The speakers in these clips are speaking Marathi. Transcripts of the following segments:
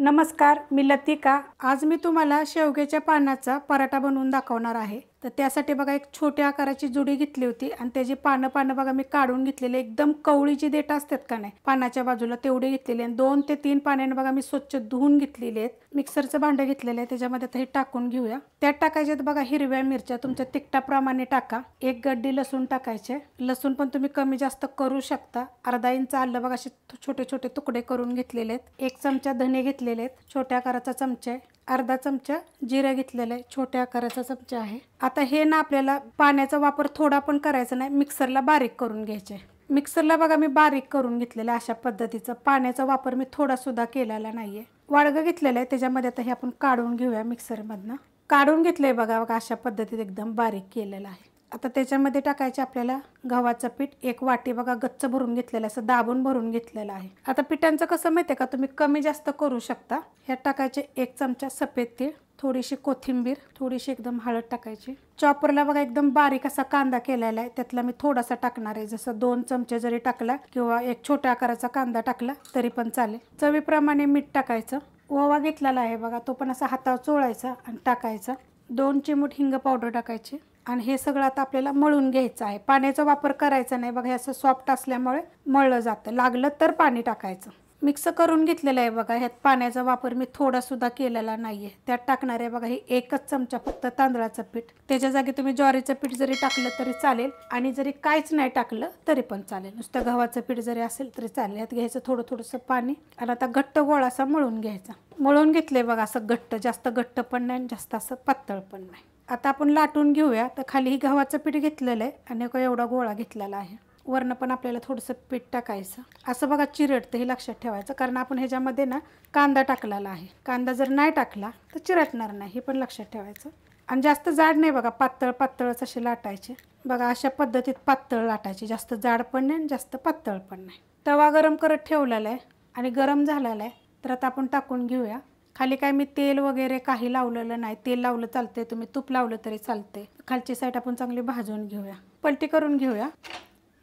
नमस्कार मी लतिका आज मी तुम्हाला शेवग्याच्या पानाचा पराठा बनवून दाखवणार आहे तर त्यासाठी बघा एक छोट्या आकाराची जुडी घेतली होती आणि त्याची पानं पानं बघा मी काढून घेतलेले एकदम कवळी जी देठ असतात का नाही पानाच्या बाजूला तेवढी घेतलेली आणि दोन ते तीन पाण्याने बघा मी स्वच्छ धुवून घेतलेली आहेत मिक्सरचं भांडं घेतलेलं आहे त्याच्यामध्ये आता हे टाकून घेऊया त्यात टाकायच्यात बघा हिरव्या मिरच्या तुमच्या तिकटाप्रमाणे टाका एक गड्डी लसूण टाकायचे लसूण पण तुम्ही कमी जास्त करू शकता अर्धा इंच आलं बघा असे छोटे छोटे तुकडे करून घेतलेले आहेत एक चमचा धने घेतलेले आहेत छोट्या आकाराचा चमचा आहे अर्धा चमचा जिरा घेतलेला आहे छोट्या आकाराचा चमचा आहे आता हे ना आपल्याला पाण्याचा वापर थोडा पण करायचा नाही मिक्सरला बारीक करून घ्यायचे मिक्सरला बघा मी बारीक करून घेतलेला अशा पद्धतीचं पाण्याचा वापर मी सुद्धा केलेला नाहीये आहे घेतलेलं आहे त्याच्यामध्ये आता हे आपण काढून घेऊया मिक्सरमधनं काढून घेतलंय बघा बघा अशा पद्धतीत एकदम बारीक केलेलं आहे आता त्याच्यामध्ये टाकायचे आपल्याला गव्हाचं पीठ एक वाटी बघा गच्च भरून घेतलेलं असं दाबून भरून घेतलेलं आहे आता पिठांचं कसं माहिती आहे का तुम्ही कमी जास्त करू शकता ह्यात टाकायचे एक चमचा सफेद तीळ थोडीशी कोथिंबीर थोडीशी एकदम हळद टाकायची चॉपरला बघा एकदम बारीक असा कांदा केलेला आहे त्यातला मी थोडासा टाकणार आहे जसं दोन चमचे जरी टाकला किंवा एक छोट्या आकाराचा कांदा टाकला तरी पण चालेल चवीप्रमाणे मीठ टाकायचं ओवा घेतलेला आहे बघा तो पण असा हातावर चोळायचा आणि टाकायचा दोन चिमूट हिंग पावडर टाकायची आणि हे सगळं आता आपल्याला मळून घ्यायचं आहे पाण्याचा वापर करायचा नाही बघा हे असं सॉफ्ट असल्यामुळे मळलं जातं लागलं तर पाणी टाकायचं मिक्स करून घेतलेलं आहे बघा ह्यात पाण्याचा वापर मी थोडासुद्धा केलेला नाही आहे त्यात टाकणार आहे बघा हे एकच चमचा फक्त तांदळाचं पीठ त्याच्या जागी तुम्ही ज्वारीचं पीठ जरी टाकलं तरी चालेल आणि जरी काहीच नाही टाकलं तरी पण चालेल नुसतं गव्हाचं पीठ जरी असेल तरी चालेल यात घ्यायचं थोडं थोडंसं पाणी आणि आता घट्ट गोळा असा मळून घ्यायचा मळून घेतले बघा असं घट्ट जास्त घट्ट पण नाही जास्त असं पातळ पण नाही आता आपण लाटून घेऊया तर खाली ही गव्हाचं पीठ घेतलेलं आहे आणि एवढा गोळा घेतलेला आहे वरनं पण आपल्याला थोडंसं पीठ टाकायचं असं बघा चिरटतं हे लक्षात ठेवायचं कारण आपण ह्याच्यामध्ये ना कांदा टाकलेला आहे कांदा जर नाही टाकला तर चिरटणार नाही हे पण लक्षात ठेवायचं आणि जास्त जाड नाही बघा पातळ पातळच असे लाटायचे बघा अशा पद्धतीत पातळ लाटायचे जास्त जाड पण नाही आणि जास्त पातळ पण नाही तवा गरम करत ठेवलेला आहे आणि गरम झालेला आहे तर आता आपण टाकून घेऊया खाली काय मी तेल वगैरे काही लावलेलं नाही तेल लावलं चालते तुम्ही तूप लावलं तरी चालते खालची साईड आपण चांगली भाजून घेऊया पलटी करून घेऊया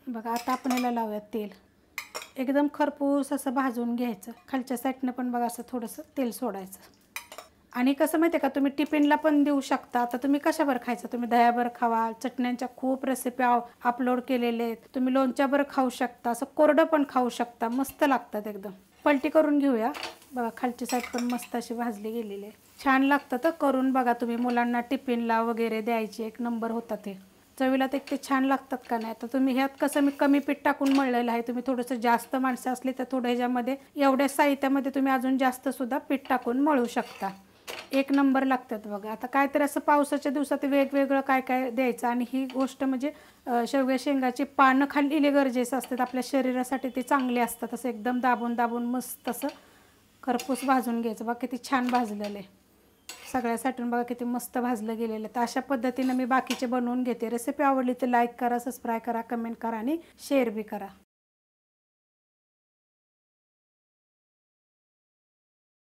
बघा आता आपण याला लावूया तेल एकदम खरपूस असं भाजून घ्यायचं खालच्या साईडनं पण बघा असं थोडंसं तेल सोडायचं आणि कसं माहिती आहे का तुम्ही टिफिनला पण देऊ शकता आता तुम्ही कशावर खायचं तुम्ही दह्याभर खावा चटण्यांच्या खूप रेसिपी अपलोड केलेले आहेत तुम्ही लोणच्याभर खाऊ शकता असं कोरडं पण खाऊ शकता मस्त लागतात एकदम पलटी करून घेऊया बघा खालची साईड पण मस्त अशी भाजली गेलेली आहे छान लागतं तर करून बघा तुम्ही मुलांना टिफिनला वगैरे द्यायचे एक नंबर होता ते चवीला तर ते छान लागतात का नाही तर तुम्ही ह्यात कसं मी कमी पीठ टाकून मळलेलं आहे तुम्ही थोडंसं जास्त माणसं असली तर थोडं ह्याच्यामध्ये एवढ्या साहित्यामध्ये तुम्ही अजून जास्तसुद्धा पीठ टाकून मळू शकता एक नंबर लागतात बघा आता काय तर असं पावसाच्या दिवसात वेगवेगळं काय काय द्यायचं आणि ही गोष्ट म्हणजे शेवग्या शेंगाची पानं खाल्लेले गरजेचं असतात आपल्या शरीरासाठी ते चांगले असतात असं एकदम दाबून दाबून मस्त असं खरपूस भाजून घ्यायचं बघा किती छान भाजलेलं आहे सगळ्या साठून बघा किती मस्त भाजलं गेलेलं तर अशा पद्धतीनं मी बाकीचे बनवून घेते रेसिपी आवडली तर लाईक करा सबस्क्राईब करा कमेंट करा आणि शेअर बी करा